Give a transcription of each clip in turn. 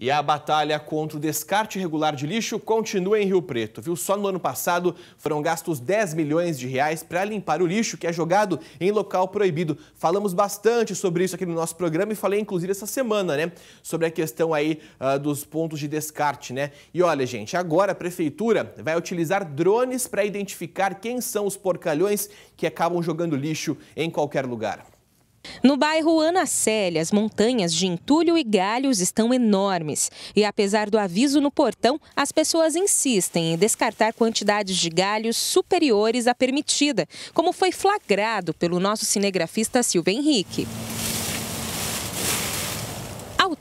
E a batalha contra o descarte irregular de lixo continua em Rio Preto, viu? Só no ano passado foram gastos 10 milhões de reais para limpar o lixo que é jogado em local proibido. Falamos bastante sobre isso aqui no nosso programa e falei inclusive essa semana, né? Sobre a questão aí uh, dos pontos de descarte, né? E olha, gente, agora a prefeitura vai utilizar drones para identificar quem são os porcalhões que acabam jogando lixo em qualquer lugar. No bairro Ana Célia, as montanhas de entulho e galhos estão enormes. E apesar do aviso no portão, as pessoas insistem em descartar quantidades de galhos superiores à permitida, como foi flagrado pelo nosso cinegrafista Silvio Henrique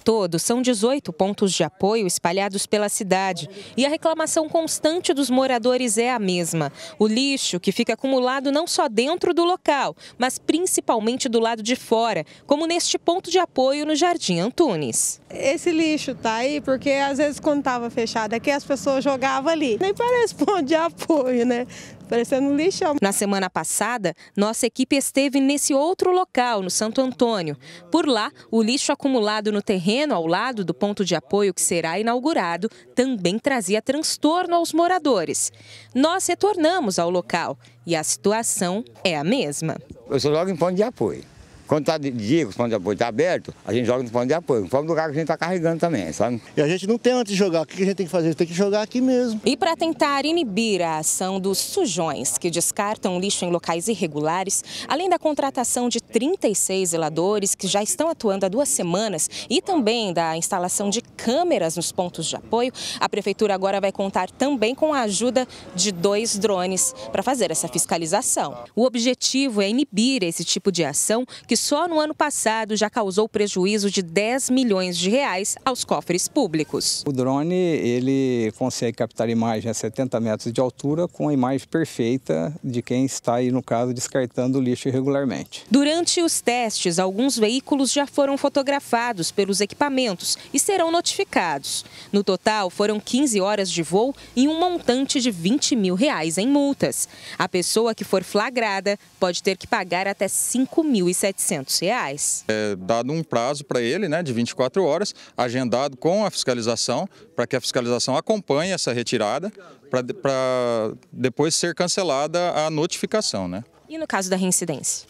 todo, são 18 pontos de apoio espalhados pela cidade e a reclamação constante dos moradores é a mesma. O lixo que fica acumulado não só dentro do local, mas principalmente do lado de fora, como neste ponto de apoio no Jardim Antunes. Esse lixo tá aí porque às vezes quando estava fechado aqui as pessoas jogavam ali. Nem parece ponto de apoio, né? parecendo lixão. Na semana passada, nossa equipe esteve nesse outro local, no Santo Antônio. Por lá, o lixo acumulado no terreno ao lado do ponto de apoio que será inaugurado também trazia transtorno aos moradores. Nós retornamos ao local e a situação é a mesma. Eu sou logo em ponto de apoio. Quando está de dia, que os pontos de apoio estão tá abertos, a gente joga no ponto de apoio, no o lugar que a gente está carregando também, sabe? E a gente não tem antes de jogar, o que a gente tem que fazer? Tem que jogar aqui mesmo. E para tentar inibir a ação dos sujões, que descartam lixo em locais irregulares, além da contratação de 36 zeladores que já estão atuando há duas semanas e também da instalação de câmeras nos pontos de apoio, a Prefeitura agora vai contar também com a ajuda de dois drones para fazer essa fiscalização. O objetivo é inibir esse tipo de ação que só no ano passado já causou prejuízo de 10 milhões de reais aos cofres públicos. O drone ele consegue captar imagem a 70 metros de altura com a imagem perfeita de quem está aí, no caso, descartando o lixo irregularmente. Durante os testes, alguns veículos já foram fotografados pelos equipamentos e serão notificados. No total, foram 15 horas de voo e um montante de 20 mil reais em multas. A pessoa que for flagrada pode ter que pagar até 5.700 600 reais. É dado um prazo para ele, né, de 24 horas, agendado com a fiscalização, para que a fiscalização acompanhe essa retirada, para depois ser cancelada a notificação, né. E no caso da reincidência?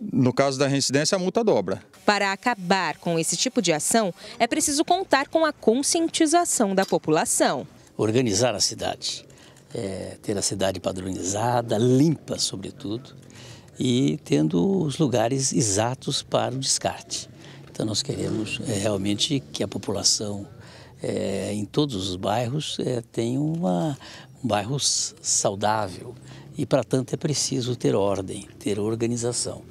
No caso da reincidência, a multa dobra. Para acabar com esse tipo de ação, é preciso contar com a conscientização da população. Organizar a cidade, é, ter a cidade padronizada, limpa, sobretudo, e tendo os lugares exatos para o descarte. Então, nós queremos é, realmente que a população é, em todos os bairros é, tenha uma, um bairro saudável. E, para tanto, é preciso ter ordem, ter organização.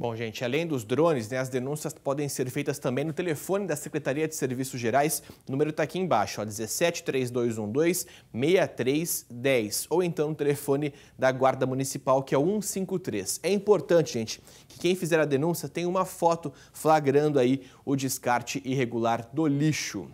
Bom, gente, além dos drones, né, as denúncias podem ser feitas também no telefone da Secretaria de Serviços Gerais. O número está aqui embaixo, 17 3212 6310. Ou então no telefone da Guarda Municipal, que é o 153. É importante, gente, que quem fizer a denúncia tenha uma foto flagrando aí o descarte irregular do lixo.